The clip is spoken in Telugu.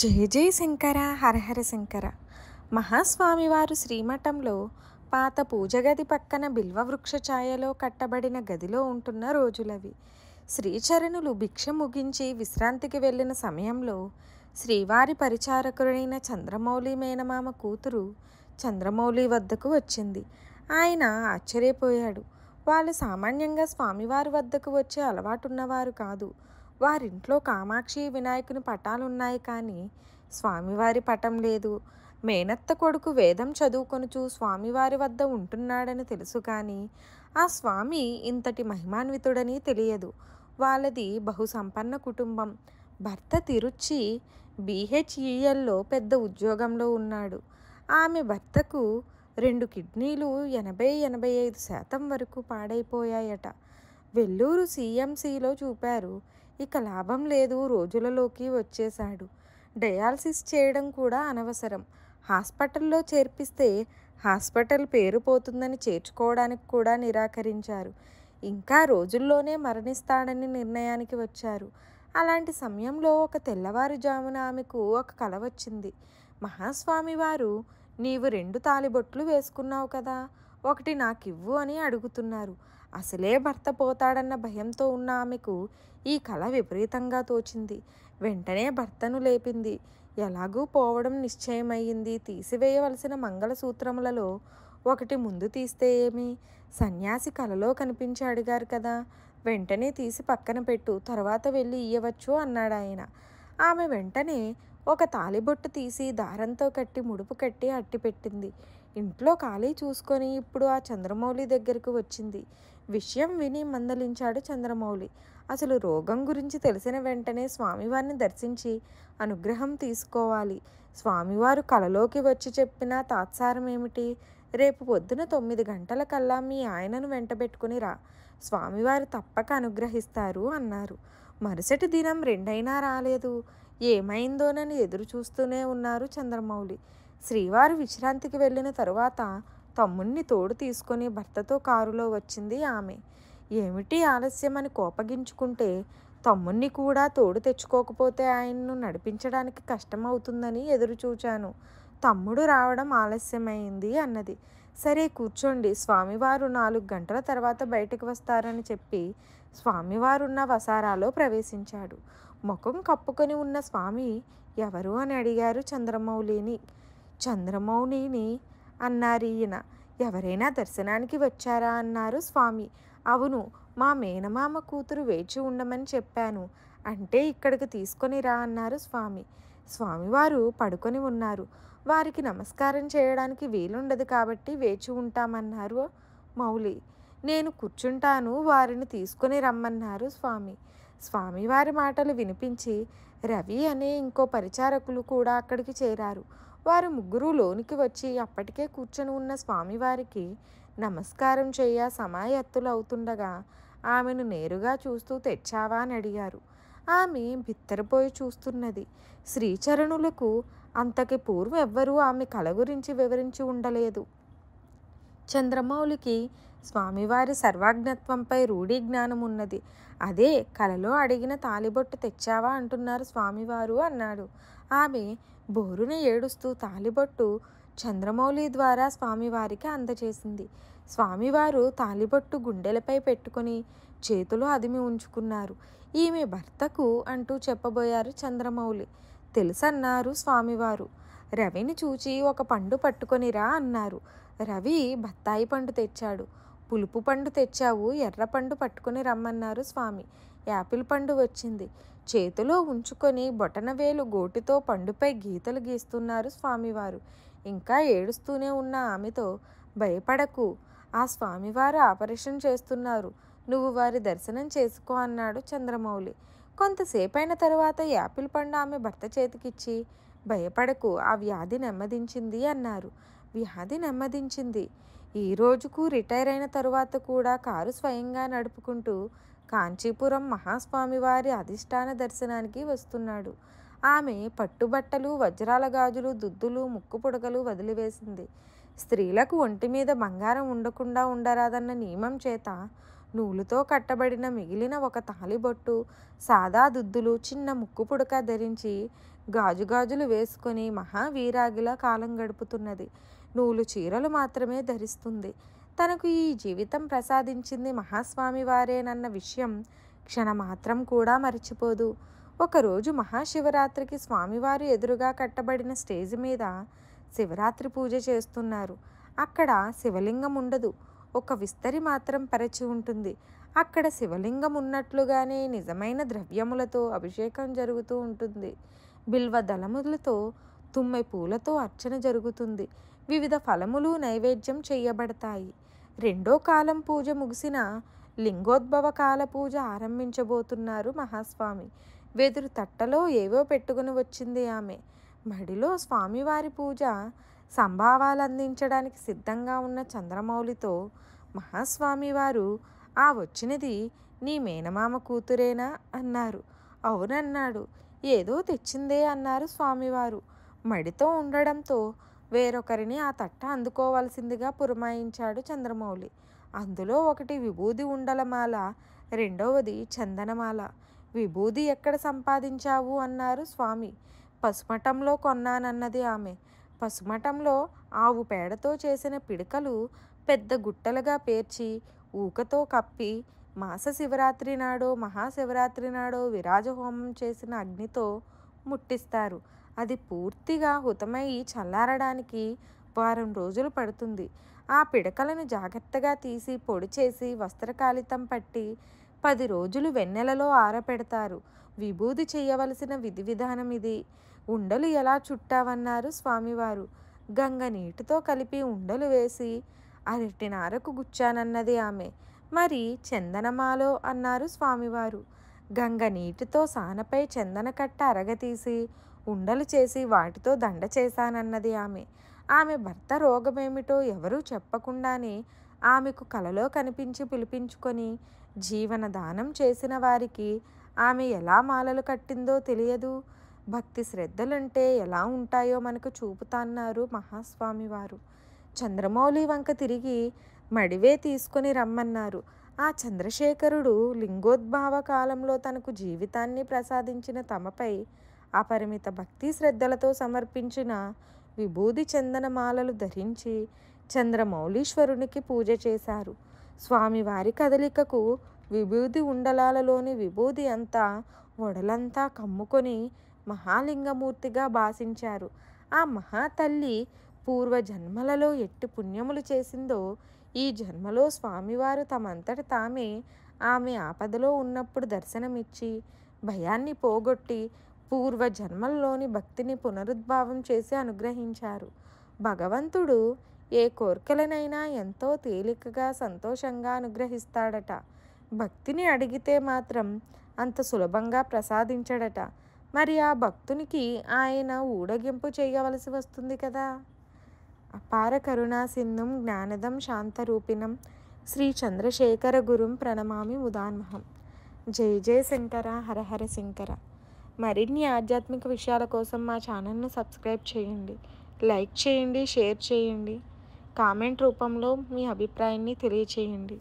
జయ జయ శంకర హరహర శంకర మహాస్వామివారు శ్రీమఠంలో పాత పూజ గది పక్కన వృక్ష ఛాయలో కట్టబడిన గదిలో ఉంటున్న రోజులవి శ్రీచరణులు భిక్ష ముగించి విశ్రాంతికి వెళ్ళిన సమయంలో శ్రీవారి పరిచారకుడైన చంద్రమౌళి మేనమామ కూతురు చంద్రమౌళి వద్దకు వచ్చింది ఆయన ఆశ్చర్యపోయాడు వాళ్ళు సామాన్యంగా స్వామివారి వద్దకు వచ్చే అలవాటున్నవారు కాదు వారింట్లో కామాక్షి వినాయకుని పటాలున్నాయి కానీ స్వామివారి పటం లేదు మేనత్త కొడుకు వేదం చదువుకొనుచు స్వామివారి వద్ద ఉంటున్నాడని తెలుసు కానీ ఆ స్వామి ఇంతటి మహిమాన్వితుడని తెలియదు వాళ్ళది బహుసంపన్న కుటుంబం భర్త తిరుచి బీహెచ్ఈఎల్లో పెద్ద ఉద్యోగంలో ఉన్నాడు ఆమె భర్తకు రెండు కిడ్నీలు ఎనభై ఎనభై ఐదు శాతం వరకు పాడైపోయాయట వెల్లూరు సీఎంసీలో చూపారు ఇక లాభం లేదు రోజులలోకి వచ్చేశాడు డయాలసిస్ చేయడం కూడా అనవసరం హాస్పిటల్లో చేర్పిస్తే హాస్పిటల్ పేరు పోతుందని చేర్చుకోవడానికి కూడా నిరాకరించారు ఇంకా రోజుల్లోనే మరణిస్తాడని నిర్ణయానికి వచ్చారు అలాంటి సమయంలో ఒక తెల్లవారుజామున ఆమెకు ఒక కల వచ్చింది మహాస్వామి వారు నీవు రెండు తాలిబొట్లు వేసుకున్నావు కదా ఒకటి నాకివ్వు అని అడుగుతున్నారు అసలే భర్త పోతాడన్న భయంతో ఉన్న ఆమెకు ఈ కళ విపరీతంగా తోచింది వెంటనే భర్తను లేపింది ఎలాగూ పోవడం నిశ్చయమయ్యింది తీసివేయవలసిన మంగళసూత్రములలో ఒకటి ముందు తీస్తే ఏమి సన్యాసి కలలో కనిపించి అడిగారు కదా వెంటనే తీసి పక్కన పెట్టు తర్వాత వెళ్ళి ఇయ్యవచ్చు అన్నాడు ఆయన ఆమె వెంటనే ఒక తాలిబొట్టు తీసి దారంతో కట్టి ముడుపు కట్టి అట్టిపెట్టింది ఇంట్లో ఖాళీ చూసుకొని ఇప్పుడు ఆ చంద్రమౌళి దగ్గరకు వచ్చింది విషయం విని మందలించాడు చంద్రమౌళి అసలు రోగం గురించి తెలిసిన వెంటనే స్వామివారిని దర్శించి అనుగ్రహం తీసుకోవాలి స్వామివారు కలలోకి వచ్చి చెప్పిన తాత్సారం ఏమిటి రేపు పొద్దున తొమ్మిది గంటల కల్లా మీ ఆయనను వెంటబెట్టుకుని రా స్వామివారు తప్పక అనుగ్రహిస్తారు అన్నారు మరుసటి దినం రెండైనా రాలేదు ఏమైందోనని ఎదురు చూస్తూనే ఉన్నారు చంద్రమౌళి శ్రీవారు విశ్రాంతికి వెళ్ళిన తరువాత తమ్ముణ్ణి తోడు తీసుకొని భర్తతో కారులో వచ్చింది ఆమె ఏమిటి ఆలస్యం అని కోపగించుకుంటే తమ్ముణ్ణి కూడా తోడు తెచ్చుకోకపోతే ఆయన్ను నడిపించడానికి కష్టమవుతుందని ఎదురుచూచాను తమ్ముడు రావడం ఆలస్యమైంది అన్నది సరే కూర్చోండి స్వామివారు నాలుగు గంటల తర్వాత బయటకు వస్తారని చెప్పి స్వామివారున్న వసారాలో ప్రవేశించాడు ముఖం కప్పుకొని ఉన్న స్వామి ఎవరు అని అడిగారు చంద్రమౌళిని చంద్రమౌళిని అన్నారు ఈయన ఎవరైనా దర్శనానికి వచ్చారా అన్నారు స్వామి అవును మా మేనమామ కూతురు వేచి ఉండమని చెప్పాను అంటే ఇక్కడికి తీసుకొని రా అన్నారు స్వామి స్వామివారు పడుకొని ఉన్నారు వారికి నమస్కారం చేయడానికి వీలుండదు కాబట్టి వేచి ఉంటామన్నారు మౌలి నేను కూర్చుంటాను వారిని తీసుకొని రమ్మన్నారు స్వామి స్వామివారి మాటలు వినిపించి రవి అనే ఇంకో పరిచారకులు కూడా అక్కడికి చేరారు వారు ముగ్గురు లోనికి వచ్చి అప్పటికే కూర్చొని ఉన్న స్వామివారికి నమస్కారం చేయ సమాయత్తులు అవుతుండగా ఆమెను నేరుగా చూస్తూ తెచ్చావా అని అడిగారు ఆమె బిత్తరపోయి చూస్తున్నది శ్రీచరణులకు అంతకి పూర్వం ఎవ్వరూ ఆమె కళ గురించి వివరించి ఉండలేదు చంద్రమౌళికి స్వామివారి సర్వాజ్ఞత్వంపై రూఢీ జ్ఞానం ఉన్నది అదే కలలో అడిగిన తాలిబొట్టు తెచ్చావా అంటున్నారు స్వామివారు అన్నాడు ఆమె బోరుని ఏడుస్తూ తాలిబొట్టు చంద్రమౌళి ద్వారా స్వామివారికి అందచేసింది స్వామివారు తాలిబొట్టు గుండెలపై పెట్టుకొని చేతులు అదిమి ఉంచుకున్నారు ఈమె భర్తకు అంటూ చెప్పబోయారు చంద్రమౌళి తెలుసన్నారు స్వామివారు రవిని చూచి ఒక పండు పట్టుకొనిరా అన్నారు రవి బత్తాయి పండు తెచ్చాడు పులుపు పండు తెచ్చావు ఎర్ర పండు పట్టుకొని రమ్మన్నారు స్వామి యాపిల్ పండు వచ్చింది చేతిలో ఉంచుకొని బొటనవేలు గోటితో పండుపై గీతలు గీస్తున్నారు స్వామివారు ఇంకా ఏడుస్తూనే ఉన్న ఆమెతో భయపడకు ఆ స్వామివారు ఆపరేషన్ చేస్తున్నారు నువ్వు వారి దర్శనం చేసుకో అన్నాడు చంద్రమౌళి కొంతసేపైన తరువాత యాపిల్ పండు ఆమె భర్త చేతికిచ్చి భయపడకు ఆ వ్యాధి నెమ్మదించింది అన్నారు వ్యాధి నెమ్మదించింది ఈ రోజుకు రిటైర్ అయిన తరువాత కూడా కారు స్వయంగా నడుపుకుంటూ కాంచీపురం మహాస్వామివారి అధిష్టాన దర్శనానికి వస్తున్నాడు ఆమె పట్టుబట్టలు వజ్రాల గాజులు దుద్దులు ముక్కు పుడకలు వదిలివేసింది స్త్రీలకు ఒంటి మీద బంగారం ఉండకుండా ఉండరాదన్న నియమం చేత నూలుతో కట్టబడిన మిగిలిన ఒక తాలిబొట్టు సాదా దుద్దులు చిన్న ముక్కు పుడక ధరించి గాజుగాజులు వేసుకొని మహావీరాగిలా కాలం గడుపుతున్నది నూలు చీరలు మాత్రమే ధరిస్తుంది తనకు ఈ జీవితం ప్రసాదించింది మహాస్వామి వారేనన్న విషయం క్షణమాత్రం కూడా మరిచిపోదు ఒకరోజు మహాశివరాత్రికి స్వామివారు ఎదురుగా కట్టబడిన స్టేజ్ మీద శివరాత్రి పూజ చేస్తున్నారు అక్కడ శివలింగం ఉండదు ఒక విస్తరి మాత్రం పరచి ఉంటుంది అక్కడ శివలింగం ఉన్నట్లుగానే నిజమైన ద్రవ్యములతో అభిషేకం జరుగుతూ ఉంటుంది బిల్వ దళములతో తుమ్మె పూలతో అర్చన జరుగుతుంది వివిధ ఫలములు నైవేద్యం చేయబడతాయి రెండో కాలం పూజ ముగిసిన లింగోద్భవ కాల పూజ ఆరంభించబోతున్నారు మహాస్వామి వెదురు తట్టలో ఏవో పెట్టుకుని వచ్చింది ఆమె మడిలో స్వామివారి పూజ సంభావాలు అందించడానికి సిద్ధంగా ఉన్న చంద్రమౌళితో మహాస్వామివారు ఆ వచ్చినది నీ మేనమామ కూతురేనా అన్నారు అవునన్నాడు ఏదో తెచ్చిందే అన్నారు స్వామివారు మడితో ఉండడంతో వేరొకరిని ఆ తట్ట అందుకోవాల్సిందిగా పురమాయించాడు చంద్రమౌళి అందులో ఒకటి విభూది ఉండలమాల రెండవది చందనమాల విభూది ఎక్కడ సంపాదించావు అన్నారు స్వామి పసుమటంలో కొన్నానన్నది ఆమె పసుమటంలో ఆవు పేడతో చేసిన పిడకలు పెద్ద గుట్టలుగా పేర్చి ఊకతో కప్పి మాస శివరాత్రి నాడో మహాశివరాత్రి నాడో విరాజహోమం చేసిన అగ్నితో ముట్టిస్తారు అది పూర్తిగా హుతమై చల్లారడానికి వారం రోజులు పడుతుంది ఆ పిడకలను జాగ్రత్తగా తీసి పొడి చేసి వస్త్రకాలితం పట్టి పది రోజులు వెన్నెలలో ఆరపెడతారు విభూది చేయవలసిన విధి విధానం ఇది ఉండలు ఎలా చుట్టావన్నారు స్వామివారు గంగ నీటితో కలిపి ఉండలు వేసి నారకు గుచ్చానన్నది ఆమె మరి చందనమాలో అన్నారు స్వామివారు గంగ నీటితో సానపై చందన కట్ట అరగతీసి ఉండలు చేసి వాటితో దండ చేశానన్నది ఆమె ఆమె భర్త రోగమేమిటో ఎవరూ చెప్పకుండానే ఆమెకు కలలో కనిపించి పిలిపించుకొని జీవన దానం చేసిన వారికి ఆమె ఎలా మాలలు కట్టిందో తెలియదు భక్తి శ్రద్ధలంటే ఎలా ఉంటాయో మనకు చూపుతాన్నారు మహాస్వామివారు చంద్రమౌళి వంక తిరిగి మడివే తీసుకొని రమ్మన్నారు ఆ చంద్రశేఖరుడు లింగోద్భావ కాలంలో తనకు జీవితాన్ని ప్రసాదించిన తమపై అపరిమిత భక్తి శ్రద్ధలతో సమర్పించిన విభూది చందనమాలలు ధరించి చంద్రమౌళీశ్వరునికి పూజ చేశారు స్వామివారి కదలికకు విభూది ఉండలాలలోని విభూది అంతా ఒడలంతా కమ్ముకొని మహాలింగమూర్తిగా భాషించారు ఆ మహాతల్లి పూర్వ జన్మలలో ఎట్టి పుణ్యములు చేసిందో ఈ జన్మలో స్వామివారు తమంతట తామే ఆమె ఆపదలో ఉన్నప్పుడు దర్శనమిచ్చి భయాన్ని పోగొట్టి పూర్వ జన్మల్లోని భక్తిని పునరుద్భావం చేసి అనుగ్రహించారు భగవంతుడు ఏ కోరికలనైనా ఎంతో తేలికగా సంతోషంగా అనుగ్రహిస్తాడట భక్తిని అడిగితే మాత్రం అంత సులభంగా ప్రసాదించడట మరి ఆ భక్తునికి ఆయన ఊడగింపు చేయవలసి వస్తుంది కదా అపార కరుణా సింధుం జ్ఞానదం శాంతరూపిణం శ్రీ చంద్రశేఖర గురుం ప్రణమామి ఉదాన్మహం జై జయ శంకర హరహర శంకర మరిన్ని ఆధ్యాత్మిక విషయాల కోసం మా ఛానల్ను సబ్స్క్రైబ్ చేయండి లైక్ చేయండి షేర్ చేయండి కామెంట్ రూపంలో మీ అభిప్రాయాన్ని తెలియచేయండి